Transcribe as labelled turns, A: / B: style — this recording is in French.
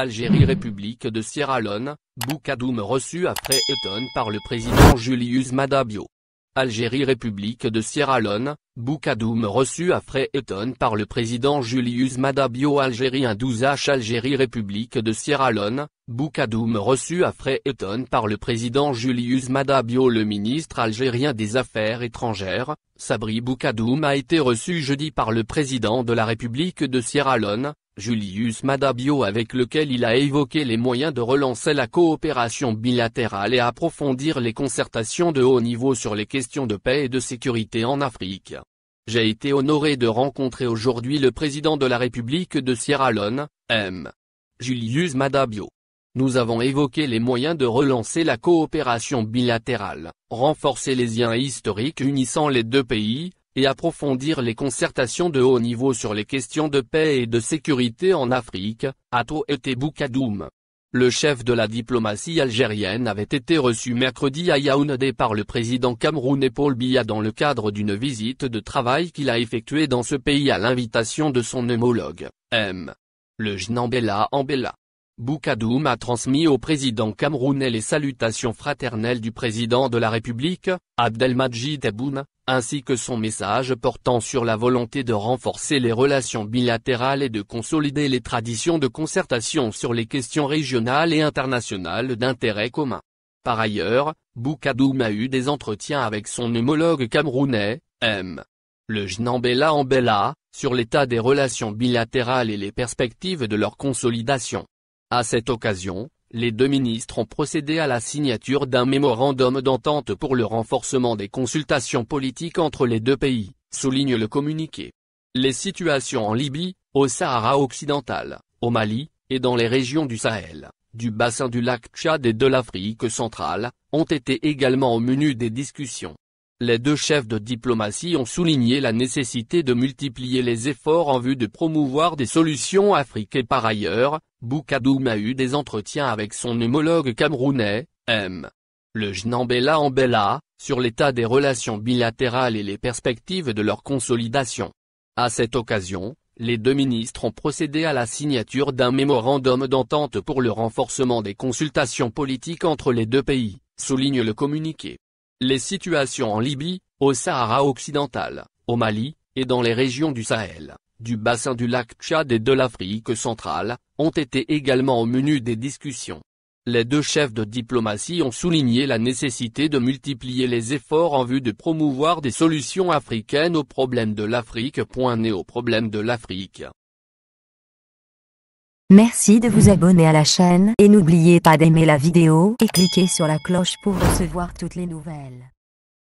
A: Algérie République de Sierra Leone, Boukadoum reçu après Eton par le président Julius Madabio. Algérie République de Sierra Leone, Boukadoum reçu après Eton par le président Julius Madabio Algérie 12H Algérie République de Sierra Leone, Boukadoum reçu après Eton par le président Julius Madabio Le ministre algérien des Affaires étrangères, Sabri Boukadoum a été reçu jeudi par le président de la République de Sierra Leone, Julius Madabio avec lequel il a évoqué les moyens de relancer la coopération bilatérale et approfondir les concertations de haut niveau sur les questions de paix et de sécurité en Afrique. J'ai été honoré de rencontrer aujourd'hui le président de la République de Sierra Leone, M. Julius Madabio. Nous avons évoqué les moyens de relancer la coopération bilatérale, renforcer les liens historiques unissant les deux pays, et approfondir les concertations de haut niveau sur les questions de paix et de sécurité en Afrique, tout et Boukadoum. Le chef de la diplomatie algérienne avait été reçu mercredi à Yaoundé par le président Cameroun et Paul Biya dans le cadre d'une visite de travail qu'il a effectuée dans ce pays à l'invitation de son homologue, M. Le Jnambela Ambella. Boukadoum a transmis au président camerounais les salutations fraternelles du président de la République, Abdelmadjid Tebboune, ainsi que son message portant sur la volonté de renforcer les relations bilatérales et de consolider les traditions de concertation sur les questions régionales et internationales d'intérêt commun. Par ailleurs, Boukadoum a eu des entretiens avec son homologue camerounais, M. Le Jnambella Ambella, sur l'état des relations bilatérales et les perspectives de leur consolidation. À cette occasion, les deux ministres ont procédé à la signature d'un mémorandum d'entente pour le renforcement des consultations politiques entre les deux pays, souligne le communiqué. Les situations en Libye, au Sahara occidental, au Mali, et dans les régions du Sahel, du bassin du lac Tchad et de l'Afrique centrale, ont été également au menu des discussions. Les deux chefs de diplomatie ont souligné la nécessité de multiplier les efforts en vue de promouvoir des solutions africaines par ailleurs, Boukadoum a eu des entretiens avec son homologue camerounais, M. Le Jnambella Ambella, sur l'état des relations bilatérales et les perspectives de leur consolidation. À cette occasion, les deux ministres ont procédé à la signature d'un mémorandum d'entente pour le renforcement des consultations politiques entre les deux pays, souligne le communiqué. Les situations en Libye, au Sahara occidental, au Mali, et dans les régions du Sahel, du bassin du lac Tchad et de l'Afrique centrale, ont été également au menu des discussions. Les deux chefs de diplomatie ont souligné la nécessité de multiplier les efforts en vue de promouvoir des solutions africaines aux problèmes de l'Afrique. né aux problèmes de l'Afrique. Merci de vous abonner à la chaîne et n'oubliez pas d'aimer la vidéo et cliquer sur la cloche pour recevoir toutes les nouvelles.